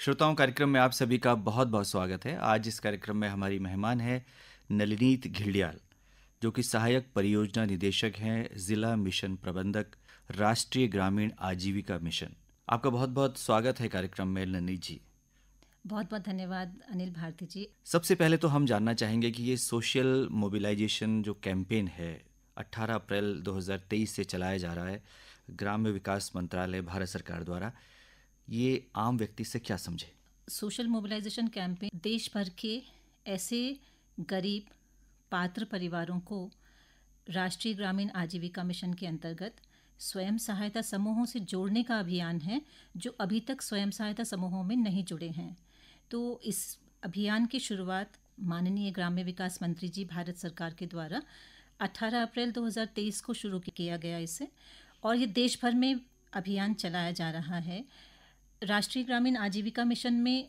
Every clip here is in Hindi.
श्रोताओं कार्यक्रम में आप सभी का बहुत बहुत स्वागत है आज इस कार्यक्रम में हमारी मेहमान है नलिनीत घिल्डियाल जो कि सहायक परियोजना निदेशक हैं ज़िला मिशन प्रबंधक राष्ट्रीय ग्रामीण आजीविका मिशन आपका बहुत बहुत स्वागत है कार्यक्रम में नलिनी जी बहुत बहुत धन्यवाद अनिल भारती जी सबसे पहले तो हम जानना चाहेंगे कि ये सोशल मोबिलाइजेशन जो कैंपेन है 18 अप्रैल 2023 से चलाया जा रहा है ग्राम्य विकास मंत्रालय भारत सरकार द्वारा ये आम व्यक्ति से क्या समझे सोशल मोबिलाइजेशन कैंपेन देश भर के ऐसे गरीब पात्र परिवारों को राष्ट्रीय ग्रामीण आजीविका मिशन के अंतर्गत स्वयं सहायता समूहों से जोड़ने का अभियान है जो अभी तक स्वयं सहायता समूहों में नहीं जुड़े हैं तो इस अभियान की शुरुआत माननीय ग्राम्य विकास मंत्री जी भारत सरकार के द्वारा 18 अप्रैल 2023 को शुरू किया गया इसे और ये देश भर में अभियान चलाया जा रहा है राष्ट्रीय ग्रामीण आजीविका मिशन में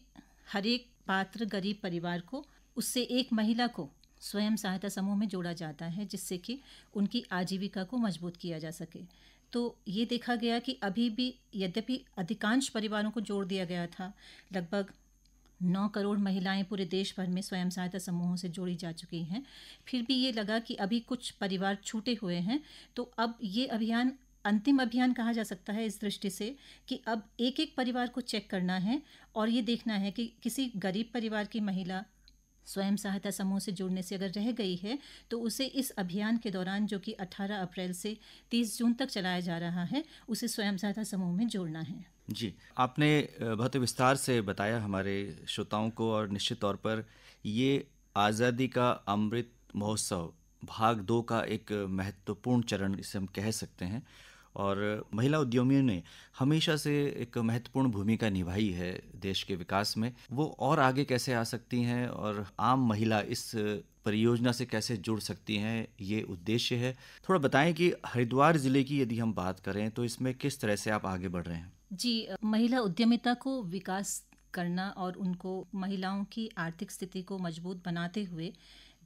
हर एक पात्र गरीब परिवार को उससे एक महिला को स्वयं सहायता समूह में जोड़ा जाता है जिससे कि उनकी आजीविका को मजबूत किया जा सके तो ये देखा गया कि अभी भी यद्यपि अधिकांश परिवारों को जोड़ दिया गया था लगभग नौ करोड़ महिलाएं पूरे देश भर में स्वयं सहायता समूहों से जोड़ी जा चुकी हैं फिर भी ये लगा कि अभी कुछ परिवार छूटे हुए हैं तो अब ये अभियान अंतिम अभियान कहा जा सकता है इस दृष्टि से कि अब एक एक परिवार को चेक करना है और ये देखना है कि किसी गरीब परिवार की महिला स्वयं सहायता समूह से जुड़ने से अगर रह गई है तो उसे इस अभियान के दौरान जो कि 18 अप्रैल से 30 जून तक चलाया जा रहा है उसे स्वयं सहायता समूह में जोड़ना है जी आपने बहुत विस्तार से बताया हमारे श्रोताओं को और निश्चित तौर पर ये आज़ादी का अमृत महोत्सव भाग दो का एक महत्वपूर्ण चरण इसे हम कह सकते हैं और महिला उद्यमियों ने हमेशा से एक महत्वपूर्ण भूमिका निभाई है देश के विकास में वो और आगे कैसे आ सकती हैं और आम महिला इस परियोजना से कैसे जुड़ सकती हैं ये उद्देश्य है थोड़ा बताएं कि हरिद्वार ज़िले की यदि हम बात करें तो इसमें किस तरह से आप आगे बढ़ रहे हैं जी महिला उद्यमिता को विकास करना और उनको महिलाओं की आर्थिक स्थिति को मजबूत बनाते हुए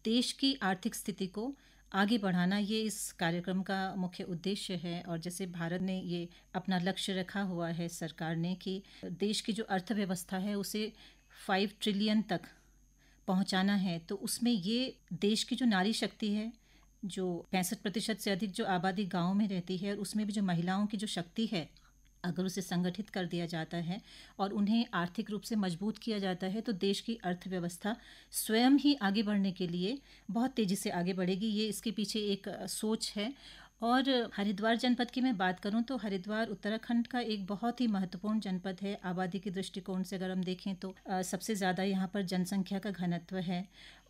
देश की आर्थिक स्थिति को आगे बढ़ाना ये इस कार्यक्रम का मुख्य उद्देश्य है और जैसे भारत ने ये अपना लक्ष्य रखा हुआ है सरकार ने कि देश की जो अर्थव्यवस्था है उसे फाइव ट्रिलियन तक पहुंचाना है तो उसमें ये देश की जो नारी शक्ति है जो पैंसठ प्रतिशत से अधिक जो आबादी गाँव में रहती है और उसमें भी जो महिलाओं की जो शक्ति है अगर उसे संगठित कर दिया जाता है और उन्हें आर्थिक रूप से मजबूत किया जाता है तो देश की अर्थव्यवस्था स्वयं ही आगे बढ़ने के लिए बहुत तेज़ी से आगे बढ़ेगी ये इसके पीछे एक सोच है और हरिद्वार जनपद की मैं बात करूं तो हरिद्वार उत्तराखंड का एक बहुत ही महत्वपूर्ण जनपद है आबादी के दृष्टिकोण से अगर हम देखें तो सबसे ज़्यादा यहाँ पर जनसंख्या का घनत्व है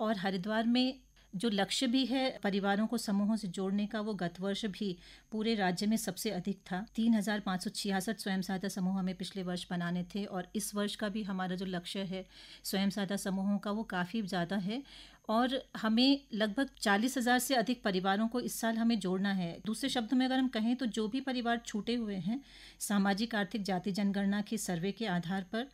और हरिद्वार में जो लक्ष्य भी है परिवारों को समूहों से जोड़ने का वो गत वर्ष भी पूरे राज्य में सबसे अधिक था तीन हजार पाँच सौ छियासठ स्वयं सहायता समूह हमें पिछले वर्ष बनाने थे और इस वर्ष का भी हमारा जो लक्ष्य है स्वयं सहायता समूहों का वो काफ़ी ज़्यादा है और हमें लगभग चालीस हज़ार से अधिक परिवारों को इस साल हमें जोड़ना है दूसरे शब्द में अगर हम कहें तो जो भी परिवार छूटे हुए हैं सामाजिक आर्थिक जाति जनगणना के सर्वे के आधार पर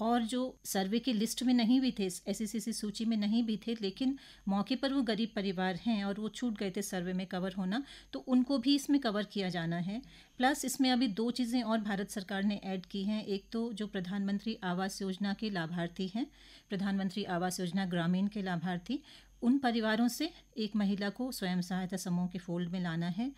और जो सर्वे की लिस्ट में नहीं भी थे एस सूची में नहीं भी थे लेकिन मौके पर वो गरीब परिवार हैं और वो छूट गए थे सर्वे में कवर होना तो उनको भी इसमें कवर किया जाना है प्लस इसमें अभी दो चीज़ें और भारत सरकार ने ऐड की हैं एक तो जो प्रधानमंत्री आवास योजना के लाभार्थी हैं प्रधानमंत्री आवास योजना ग्रामीण के लाभार्थी उन परिवारों से एक महिला को स्वयं सहायता समूह के फोल्ड में लाना है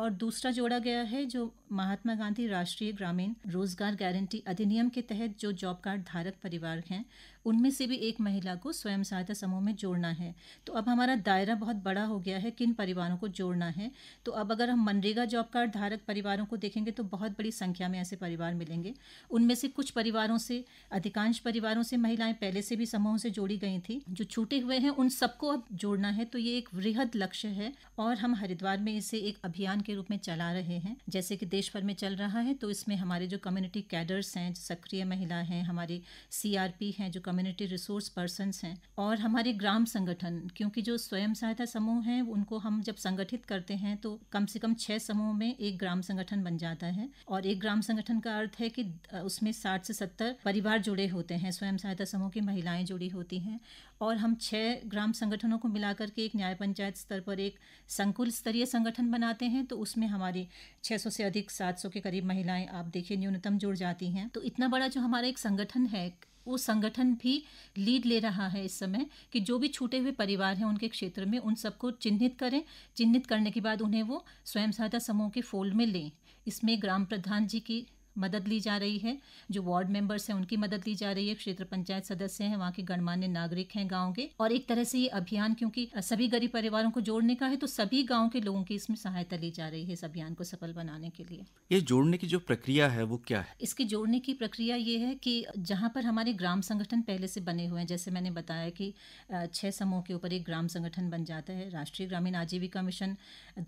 और दूसरा जोड़ा गया है जो महात्मा गांधी राष्ट्रीय ग्रामीण रोजगार गारंटी अधिनियम के तहत जो जॉब कार्ड धारक परिवार हैं उनमें से भी एक महिला को स्वयं सहायता समूह में जोड़ना है तो अब हमारा दायरा बहुत बड़ा हो गया है किन परिवारों को जोड़ना है तो अब अगर हम मनरेगा जॉब कार्ड धारक परिवारों को देखेंगे तो बहुत बड़ी संख्या में ऐसे परिवार मिलेंगे उनमें से कुछ परिवारों से अधिकांश परिवारों से महिलाएं पहले से भी समूहों से जोड़ी गई थी जो छूटे हुए हैं उन सबको अब जोड़ना है तो ये एक वृहद लक्ष्य है और हम हरिद्वार में इसे एक अभियान के रूप में चला रहे हैं जैसे कि देश भर में चल रहा है तो इसमें हमारे जो कम्युनिटी कैडर्स हैं सक्रिय महिला हैं हमारी सीआरपी हैं जो कम्युनिटी रिसोर्स पर्सन हैं और हमारे ग्राम संगठन क्योंकि जो स्वयं सहायता समूह हैं उनको हम जब संगठित करते हैं तो कम से कम छः समूह में एक ग्राम संगठन बन जाता है और एक ग्राम संगठन का अर्थ है कि उसमें साठ से सत्तर परिवार जुड़े होते हैं स्वयं सहायता समूह की महिलाएं जुड़ी होती हैं और हम छः ग्राम संगठनों को मिला करके एक न्याय पंचायत स्तर पर एक संकुल स्तरीय संगठन बनाते हैं तो उसमें हमारी 600 से अधिक 700 के करीब महिलाएं आप देखिए न्यूनतम जुड़ जाती हैं तो इतना बड़ा जो हमारा एक संगठन है वो संगठन भी लीड ले रहा है इस समय कि जो भी छूटे हुए परिवार हैं उनके क्षेत्र में उन सबको चिन्हित करें चिन्हित करने के बाद उन्हें वो स्वयं सहायता समूह के फोल्ड में लें इसमें ग्राम प्रधान जी की मदद ली जा रही है जो वार्ड मेंबर्स हैं उनकी मदद ली जा रही है क्षेत्र पंचायत सदस्य हैं वहाँ के गणमान्य नागरिक हैं गाँव के और एक तरह से ये अभियान क्योंकि सभी गरीब परिवारों को जोड़ने का है तो सभी गाँव के लोगों की इसमें सहायता ली जा रही है इस अभियान को सफल बनाने के लिए ये जोड़ने की जो प्रक्रिया है वो क्या है इसके जोड़ने की प्रक्रिया ये है कि जहाँ पर हमारे ग्राम संगठन पहले से बने हुए हैं जैसे मैंने बताया कि छह समूह के ऊपर एक ग्राम संगठन बन जाता है राष्ट्रीय ग्रामीण आजीविका मिशन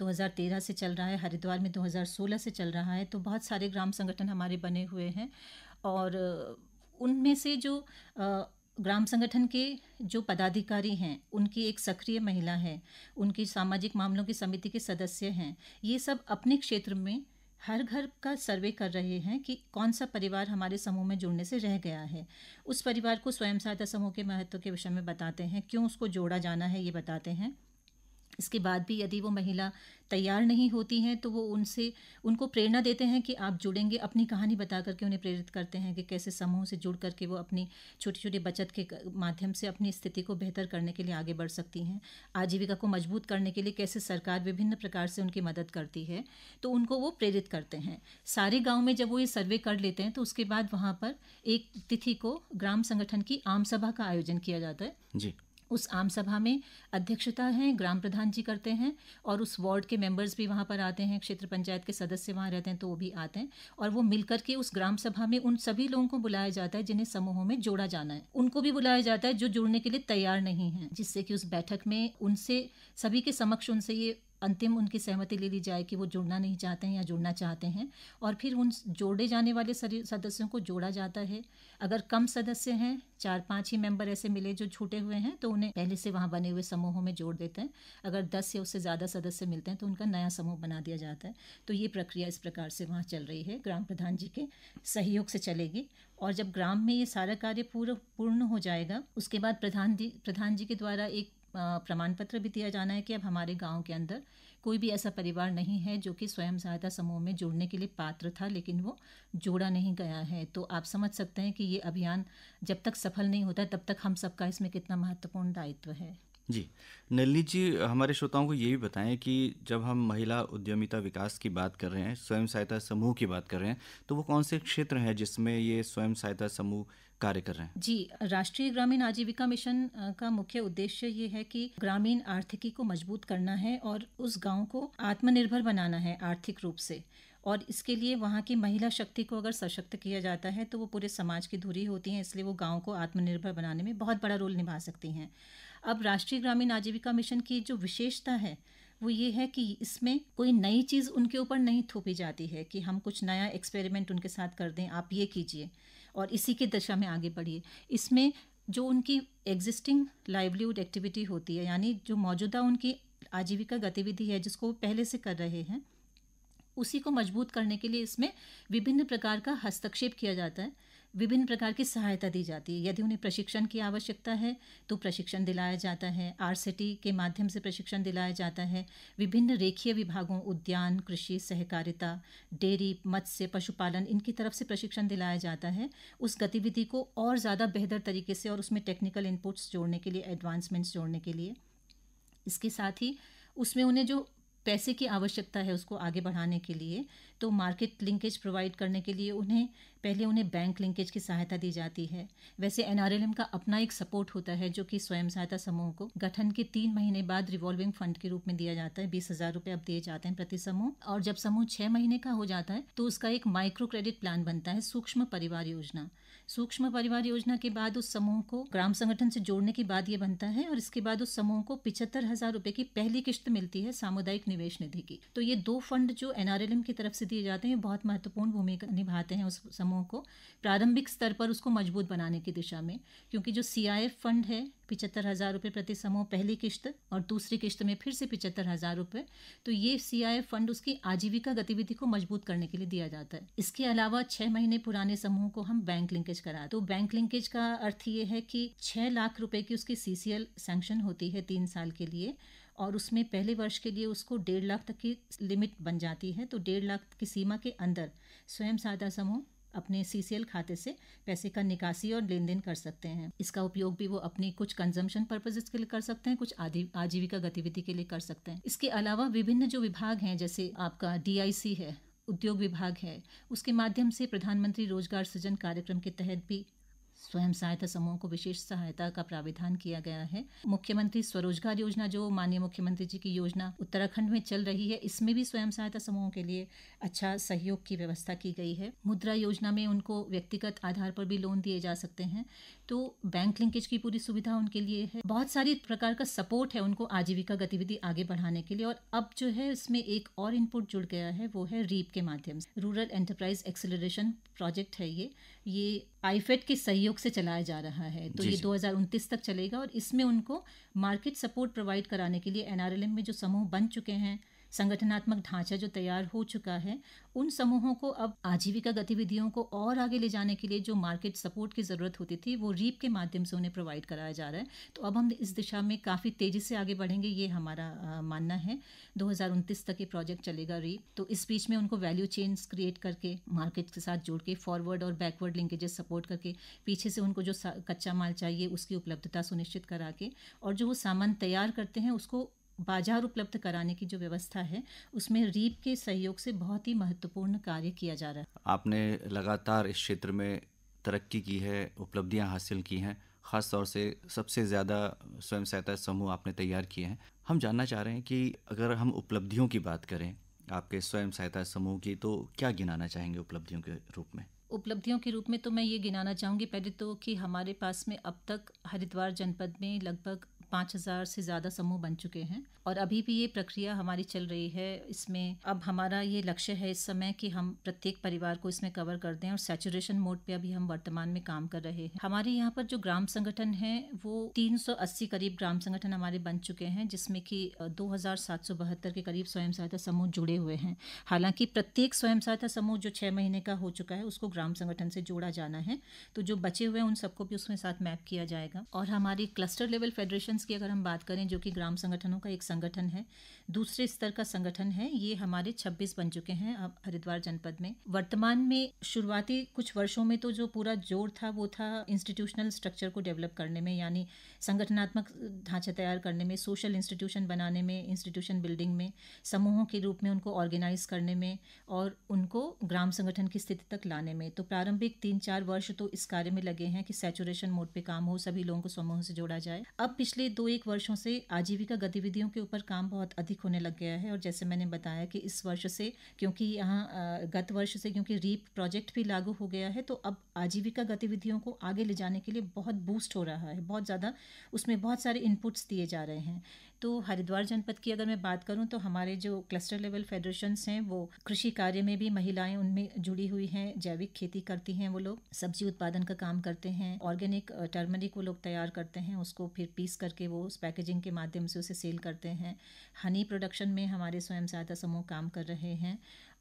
दो से चल रहा है हरिद्वार में दो से चल रहा है तो बहुत सारे ग्राम संगठन हमारे बने हुए हैं और उनमें से जो ग्राम संगठन के जो पदाधिकारी हैं उनकी एक सक्रिय महिला है उनकी सामाजिक मामलों की समिति के सदस्य हैं ये सब अपने क्षेत्र में हर घर का सर्वे कर रहे हैं कि कौन सा परिवार हमारे समूह में जुड़ने से रह गया है उस परिवार को स्वयं सहायता समूह के महत्व के विषय में बताते हैं क्यों उसको जोड़ा जाना है ये बताते हैं इसके बाद भी यदि वो महिला तैयार नहीं होती हैं तो वो उनसे उनको प्रेरणा देते हैं कि आप जुड़ेंगे अपनी कहानी बता करके उन्हें प्रेरित करते हैं कि कैसे समूह से जुड़ करके वो अपनी छोटी छोटी बचत के माध्यम से अपनी स्थिति को बेहतर करने के लिए आगे बढ़ सकती हैं आजीविका को मजबूत करने के लिए कैसे सरकार विभिन्न प्रकार से उनकी मदद करती है तो उनको वो प्रेरित करते हैं सारे गाँव में जब वो ये सर्वे कर लेते हैं तो उसके बाद वहाँ पर एक तिथि को ग्राम संगठन की आम सभा का आयोजन किया जाता है जी उस आम सभा में अध्यक्षता है ग्राम प्रधान जी करते हैं और उस वार्ड के मेंबर्स भी वहाँ पर आते हैं क्षेत्र पंचायत के सदस्य वहाँ रहते हैं तो वो भी आते हैं और वो मिलकर के उस ग्राम सभा में उन सभी लोगों को बुलाया जाता है जिन्हें समूहों में जोड़ा जाना है उनको भी बुलाया जाता है जो जुड़ने के लिए तैयार नहीं है जिससे कि उस बैठक में उनसे सभी के समक्ष उनसे ये अंतिम उनकी सहमति ले ली जाए कि वो जुड़ना नहीं चाहते हैं या जुड़ना चाहते हैं और फिर उन जोड़े जाने वाले सदस्यों को जोड़ा जाता है अगर कम सदस्य हैं चार पाँच ही मेंबर ऐसे मिले जो छूटे हुए हैं तो उन्हें पहले से वहाँ बने हुए समूहों में जोड़ देते हैं अगर दस या उससे ज़्यादा सदस्य मिलते हैं तो उनका नया समूह बना दिया जाता है तो ये प्रक्रिया इस प्रकार से वहाँ चल रही है ग्राम प्रधान जी के सहयोग से चलेगी और जब ग्राम में ये सारा कार्य पूरा पूर्ण हो जाएगा उसके बाद प्रधान जी प्रधान जी के द्वारा एक प्रमाण पत्र भी दिया जाना है कि अब हमारे गांव के अंदर कोई भी ऐसा परिवार नहीं है जो कि स्वयं सहायता समूह में जुड़ने के लिए पात्र था लेकिन वो जोड़ा नहीं गया है तो आप समझ सकते हैं कि ये अभियान जब तक सफल नहीं होता तब तक हम सबका इसमें कितना महत्वपूर्ण दायित्व है जी नलनी जी हमारे श्रोताओं को ये भी बताएं कि जब हम महिला उद्यमिता विकास की बात कर रहे हैं स्वयं सहायता समूह की बात कर रहे हैं तो वो कौन से क्षेत्र हैं जिसमें ये स्वयं सहायता समूह कार्य कर रहे हैं जी राष्ट्रीय ग्रामीण आजीविका मिशन का मुख्य उद्देश्य ये है कि ग्रामीण आर्थिकी को मजबूत करना है और उस गांव को आत्मनिर्भर बनाना है आर्थिक रूप से और इसके लिए वहाँ की महिला शक्ति को अगर सशक्त किया जाता है तो वो पूरे समाज की धुरी होती हैं इसलिए वो गाँव को आत्मनिर्भर बनाने में बहुत बड़ा रोल निभा सकती हैं अब राष्ट्रीय ग्रामीण आजीविका मिशन की जो विशेषता है वो ये है कि इसमें कोई नई चीज़ उनके ऊपर नहीं थोपी जाती है कि हम कुछ नया एक्सपेरिमेंट उनके साथ कर दें आप ये कीजिए और इसी के दिशा में आगे बढ़िए इसमें जो उनकी एग्जिस्टिंग लाइवलीहुड एक्टिविटी होती है यानी जो मौजूदा उनकी आजीविका गतिविधि है जिसको वो पहले से कर रहे हैं उसी को मजबूत करने के लिए इसमें विभिन्न प्रकार का हस्तक्षेप किया जाता है विभिन्न प्रकार की सहायता दी जाती है यदि उन्हें प्रशिक्षण की आवश्यकता है तो प्रशिक्षण दिलाया जाता है आर के माध्यम से प्रशिक्षण दिलाया जाता है विभिन्न रेखीय विभागों उद्यान कृषि सहकारिता डेयरी मत्स्य पशुपालन इनकी तरफ से प्रशिक्षण दिलाया जाता है उस गतिविधि को और ज़्यादा बेहतर तरीके से और उसमें टेक्निकल इनपुट्स जोड़ने के लिए एडवांसमेंट्स जोड़ने के लिए इसके साथ ही उसमें उन्हें जो पैसे की आवश्यकता है उसको आगे बढ़ाने के लिए तो मार्केट लिंकेज प्रोवाइड करने के लिए उन्हें पहले उन्हें बैंक लिंकेज की सहायता दी जाती है वैसे एनआरएलएम का अपना एक सपोर्ट होता है जो कि स्वयं सहायता समूह को गठन के तीन महीने बाद रिवॉल्विंग फंड के रूप में दिया जाता है बीस हजार रूपए अब दिए जाते हैं प्रति समूह और जब समूह छह महीने का हो जाता है तो उसका एक माइक्रो क्रेडिट प्लान बनता है सूक्ष्म परिवार योजना सूक्ष्म परिवार योजना के बाद उस समूह को ग्राम संगठन से जोड़ने के बाद ये बनता है और इसके बाद उस समूह को पिछहत्तर हजार रूपए की पहली किश्त मिलती है सामुदायिक निवेश निधि की तो ये दो फंड जो एनआरएलएम की तरफ से दिए जाते हैं बहुत महत्वपूर्ण भूमिका निभाते हैं उस समूह को प्रारंभिक स्तर पर उसको मजबूत बनाने की दिशा में क्योंकि जो सी फंड है पिचहत्तर हज़ार रुपये प्रति समूह पहली किस्त और दूसरी किस्त में फिर से पिचहत्तर हज़ार रुपये तो ये सी फंड उसकी आजीविका गतिविधि को मजबूत करने के लिए दिया जाता है इसके अलावा छः महीने पुराने समूह को हम बैंक लिंकेज करा तो बैंक लिंकेज का अर्थ ये है कि छः लाख रुपये की उसकी सी सैंक्शन होती है तीन साल के लिए और उसमें पहले वर्ष के लिए उसको डेढ़ लाख तक की लिमिट बन जाती है तो डेढ़ लाख की सीमा के अंदर स्वयं सहायता समूह अपने सी खाते से पैसे का निकासी और लेन देन कर सकते हैं इसका उपयोग भी वो अपनी कुछ कंजम्पशन पर्पजेज के लिए कर सकते हैं कुछ आजीविका गतिविधि के लिए कर सकते हैं इसके अलावा विभिन्न जो विभाग हैं जैसे आपका डी है उद्योग विभाग है उसके माध्यम से प्रधानमंत्री रोजगार सृजन कार्यक्रम के तहत भी स्वयं सहायता समूह को विशेष सहायता का प्राविधान किया गया है मुख्यमंत्री स्वरोजगार योजना जो माननीय मुख्यमंत्री जी की योजना उत्तराखंड में चल रही है इसमें भी स्वयं सहायता समूहों के लिए अच्छा सहयोग की व्यवस्था की गई है मुद्रा योजना में उनको व्यक्तिगत आधार पर भी लोन दिए जा सकते हैं तो बैंक लिंकेज की पूरी सुविधा उनके लिए है बहुत सारी प्रकार का सपोर्ट है उनको आजीविका गतिविधि आगे बढ़ाने के लिए और अब जो है उसमें एक और इनपुट जुड़ गया है वो है रीप के माध्यम से रूरल एंटरप्राइज एक्सेलरेशन प्रोजेक्ट है ये ये आईफेड के सहयोग से चलाया जा रहा है तो ये दो तक चलेगा और इसमें उनको मार्केट सपोर्ट प्रोवाइड कराने के लिए एनआरएलएम में जो समूह बन चुके हैं संगठनात्मक ढांचा जो तैयार हो चुका है उन समूहों को अब आजीविका गतिविधियों को और आगे ले जाने के लिए जो मार्केट सपोर्ट की ज़रूरत होती थी वो रीप के माध्यम से उन्हें प्रोवाइड कराया जा रहा है तो अब हम इस दिशा में काफ़ी तेज़ी से आगे बढ़ेंगे ये हमारा मानना है दो तक ये प्रोजेक्ट चलेगा रीप तो इस बीच में उनको वैल्यू चेन्स क्रिएट करके मार्केट के साथ जोड़ के फॉरवर्ड और बैकवर्ड लिंकेजेस सपोर्ट करके पीछे से उनको जो कच्चा माल चाहिए उसकी उपलब्धता सुनिश्चित करा के और जो वो सामान तैयार करते हैं उसको बाजार उपलब्ध कराने की जो व्यवस्था है उसमें रीप के सहयोग से बहुत ही महत्वपूर्ण कार्य किया जा रहा है आपने लगातार इस क्षेत्र में तरक्की की है उपलब्धियां हासिल की हैं ख़ास तौर से सबसे ज़्यादा स्वयं सहायता समूह आपने तैयार किए हैं हम जानना चाह रहे हैं कि अगर हम उपलब्धियों की बात करें आपके स्वयं सहायता समूह की तो क्या गिनाना चाहेंगे उपलब्धियों के रूप में उपलब्धियों के रूप में तो मैं ये गिनाना चाहूँगी पहले तो कि हमारे पास में अब तक हरिद्वार जनपद में लगभग पाँच हज़ार से ज़्यादा समूह बन चुके हैं और अभी भी ये प्रक्रिया हमारी चल रही है इसमें अब हमारा ये लक्ष्य है इस समय कि हम प्रत्येक परिवार को इसमें कवर कर दें और सेचुरेशन मोड पे अभी हम वर्तमान में काम कर रहे हैं हमारे यहाँ पर जो ग्राम संगठन है वो 380 करीब ग्राम संगठन हमारे बन चुके हैं जिसमें कि दो के करीब स्वयं सहायता समूह जुड़े हुए हैं हालांकि प्रत्येक स्वयं सहायता समूह जो छः महीने का हो चुका है उसको ग्राम संगठन से जोड़ा जाना है तो जो बचे हुए हैं उन सबको भी उसमें साथ मैप किया जाएगा और हमारी क्लस्टर लेवल फेडरेशन संगठन की अगर हम बात करें जो कि ग्राम संगठनों का एक संगठन है दूसरे स्तर का संगठन है ये हमारे 26 बन चुके हैं अब हरिद्वार जनपद में वर्तमान में शुरुआती कुछ वर्षों में तो जो पूरा जोर था वो था इंस्टीट्यूशनल स्ट्रक्चर को डेवलप करने में यानी संगठनात्मक ढांचा तैयार करने में सोशल इंस्टीट्यूशन बनाने में इंस्टीट्यूशन बिल्डिंग में समूहों के रूप में उनको ऑर्गेनाइज करने में और उनको ग्राम संगठन की स्थिति तक लाने में तो प्रारंभिक तीन चार वर्ष तो इस कार्य में लगे हैं कि सेचुरेशन मोड पे काम हो सभी लोगों को समूह से जोड़ा जाए अब पिछले दो एक वर्षों से आजीविका गतिविधियों के ऊपर काम बहुत अधिक होने लग गया है और जैसे मैंने बताया कि इस वर्ष से क्योंकि यहाँ गत वर्ष से क्योंकि रीप प्रोजेक्ट भी लागू हो गया है तो अब आजीविका गतिविधियों को आगे ले जाने के लिए बहुत बूस्ट हो रहा है बहुत ज़्यादा उसमें बहुत सारे इनपुट्स दिए जा रहे हैं तो हरिद्वार जनपद की अगर मैं बात करूं तो हमारे जो क्लस्टर लेवल फेडरेशंस हैं वो कृषि कार्य में भी महिलाएं उनमें जुड़ी हुई हैं जैविक खेती करती हैं वो लोग सब्जी उत्पादन का काम करते हैं ऑर्गेनिक टर्मरिक वो लोग तैयार करते हैं उसको फिर पीस करके करके वो उस पैकेजिंग के माध्यम से उसे सेल करते हैं हनी प्रोडक्शन में हमारे स्वयं सहायता समूह काम कर रहे हैं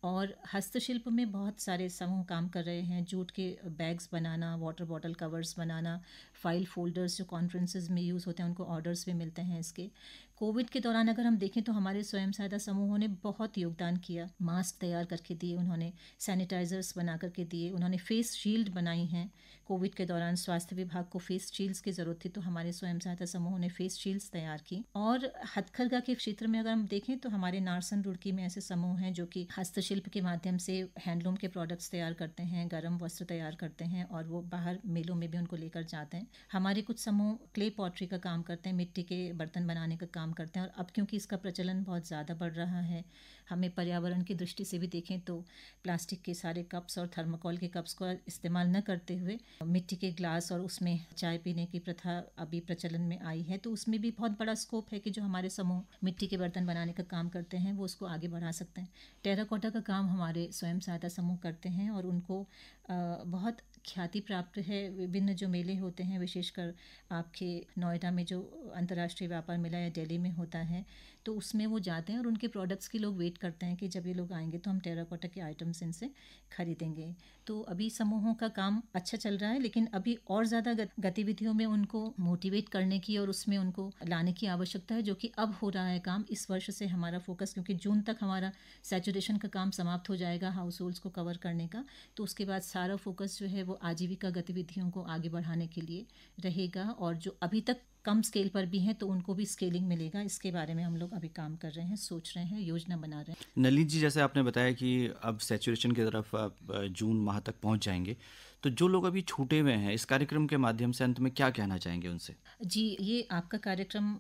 और हस्तशिल्प में बहुत सारे समूह काम कर रहे हैं जूट के बैग्स बनाना वाटर बॉटल कवर्स बनाना फाइल फोल्डर्स जो कॉन्फ्रेंसेज में यूज़ होते हैं उनको ऑर्डर्स भी मिलते हैं इसके कोविड के दौरान अगर हम देखें तो हमारे स्वयं सहायता समूहों ने बहुत योगदान किया मास्क तैयार करके दिए उन्होंने सैनिटाइजर्स बना करके दिए उन्होंने फेस शील्ड बनाई हैं कोविड के दौरान स्वास्थ्य विभाग को फेस शील्ड्स की ज़रूरत थी तो हमारे स्वयं सहायता समूहों ने फेस शील्ड्स तैयार की और हथखरगा के क्षेत्र में अगर हम देखें तो हमारे नारसन रुड़की में ऐसे समूह हैं जो कि हस्तशिल्प के माध्यम से हैंडलूम के प्रोडक्ट्स तैयार करते हैं गर्म वस्त्र तैयार करते हैं और वो बाहर मेलों में भी उनको लेकर जाते हैं हमारे कुछ समूह क्ले पॉटरी का काम करते हैं मिट्टी के बर्तन बनाने का काम करते हैं और अब क्योंकि इसका प्रचलन बहुत ज़्यादा बढ़ रहा है हमें पर्यावरण की दृष्टि से भी देखें तो प्लास्टिक के सारे कप्स और थर्माकोल के कप्स का इस्तेमाल न करते हुए मिट्टी के ग्लास और उसमें चाय पीने की प्रथा अभी प्रचलन में आई है तो उसमें भी बहुत बड़ा स्कोप है कि जो हमारे समूह मिट्टी के बर्तन बनाने का काम करते हैं वो उसको आगे बढ़ा सकते हैं टेराकोटा का काम हमारे स्वयं सहायता समूह करते हैं और उनको बहुत ख्याति प्राप्त है विभिन्न जो मेले होते हैं विशेषकर आपके नोएडा में जो अंतर्राष्ट्रीय व्यापार मेला या दिल्ली में होता है तो उसमें वो जाते हैं और उनके प्रोडक्ट्स की लोग वेट करते हैं कि जब ये लोग आएंगे तो हम टेराकोटा के आइटम्स इनसे खरीदेंगे तो अभी समूहों का काम अच्छा चल रहा है लेकिन अभी और ज़्यादा गतिविधियों में उनको मोटिवेट करने की और उसमें उनको लाने की आवश्यकता है जो कि अब हो रहा है काम इस वर्ष से हमारा फोकस क्योंकि जून तक हमारा सेचुरेशन का काम समाप्त हो जाएगा हाउस होल्ड्स को कवर करने का तो उसके बाद सारा फोकस जो है वो आजीविका गतिविधियों को आगे बढ़ाने के लिए रहेगा और जो अभी तक कम स्केल पर भी हैं तो उनको भी स्केलिंग मिलेगा इसके बारे में हम लोग अभी काम कर रहे हैं सोच रहे हैं योजना बना रहे हैं नलित जी जैसे आपने बताया कि अब सेचुरेशन की तरफ जून माह तक पहुँच जाएंगे तो जो लोग अभी छूटे हुए हैं इस कार्यक्रम के माध्यम से अंत में क्या कहना चाहेंगे उनसे जी ये आपका कार्यक्रम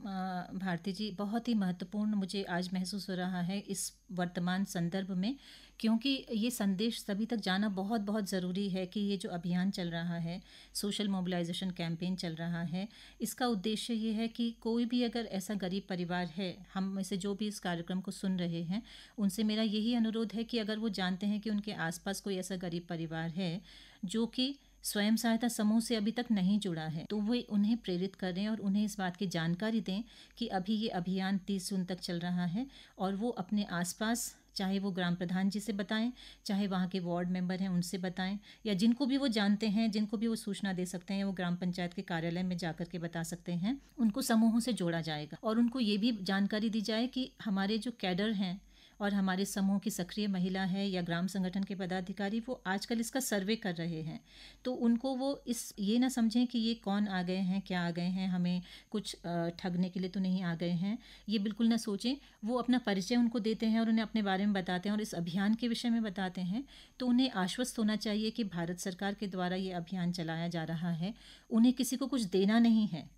भारती जी बहुत ही महत्वपूर्ण मुझे आज महसूस हो रहा है इस वर्तमान संदर्भ में क्योंकि ये संदेश सभी तक जाना बहुत बहुत ज़रूरी है कि ये जो अभियान चल रहा है सोशल मोबिलाइजेशन कैंपेन चल रहा है इसका उद्देश्य ये है कि कोई भी अगर ऐसा गरीब परिवार है हम में से जो भी इस कार्यक्रम को सुन रहे हैं उनसे मेरा यही अनुरोध है कि अगर वो जानते हैं कि उनके आसपास कोई ऐसा गरीब परिवार है जो कि स्वयं सहायता समूह से अभी तक नहीं जुड़ा है तो वे उन्हें प्रेरित करें और उन्हें इस बात की जानकारी दें कि अभी ये अभियान तीस जून तक चल रहा है और वो अपने आसपास चाहे वो ग्राम प्रधान जी से बताएं चाहे वहाँ के वार्ड मेंबर हैं उनसे बताएं या जिनको भी वो जानते हैं जिनको भी वो सूचना दे सकते हैं वो ग्राम पंचायत के कार्यालय में जाकर के बता सकते हैं उनको समूहों से जोड़ा जाएगा और उनको ये भी जानकारी दी जाए कि हमारे जो कैडर हैं और हमारे समूह की सक्रिय महिला है या ग्राम संगठन के पदाधिकारी वो आजकल इसका सर्वे कर रहे हैं तो उनको वो इस ये ना समझें कि ये कौन आ गए हैं क्या आ गए हैं हमें कुछ ठगने के लिए तो नहीं आ गए हैं ये बिल्कुल ना सोचें वो अपना परिचय उनको देते हैं और उन्हें अपने बारे में बताते हैं और इस अभियान के विषय में बताते हैं तो उन्हें आश्वस्त होना चाहिए कि भारत सरकार के द्वारा ये अभियान चलाया जा रहा है उन्हें किसी को कुछ देना नहीं है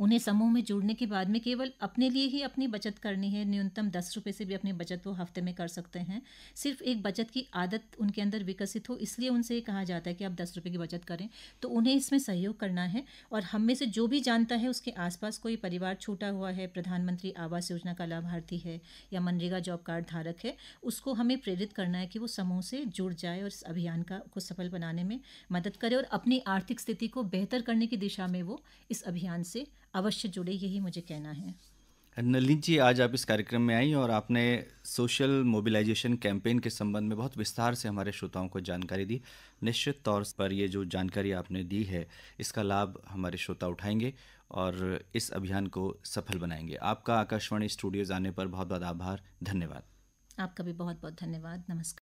उन्हें समूह में जुड़ने के बाद में केवल अपने लिए ही अपनी बचत करनी है न्यूनतम दस रुपये से भी अपनी बचत वो हफ्ते में कर सकते हैं सिर्फ एक बचत की आदत उनके अंदर विकसित हो इसलिए उनसे कहा जाता है कि आप दस रुपये की बचत करें तो उन्हें इसमें सहयोग करना है और हम में से जो भी जानता है उसके आसपास कोई परिवार छूटा हुआ है प्रधानमंत्री आवास योजना का लाभार्थी है या मनरेगा जॉब कार्ड धारक है उसको हमें प्रेरित करना है कि वो समूह से जुड़ जाए और इस अभियान का को सफल बनाने में मदद करे और अपनी आर्थिक स्थिति को बेहतर करने की दिशा में वो इस अभियान से अवश्य जुड़े यही मुझे कहना है नलिन जी आज आप इस कार्यक्रम में आई और आपने सोशल मोबिलाइजेशन कैंपेन के संबंध में बहुत विस्तार से हमारे श्रोताओं को जानकारी दी निश्चित तौर पर ये जो जानकारी आपने दी है इसका लाभ हमारे श्रोता उठाएंगे और इस अभियान को सफल बनाएंगे आपका आकाशवाणी स्टूडियोज आने पर बहुत बहुत आभार धन्यवाद आपका भी बहुत बहुत धन्यवाद नमस्कार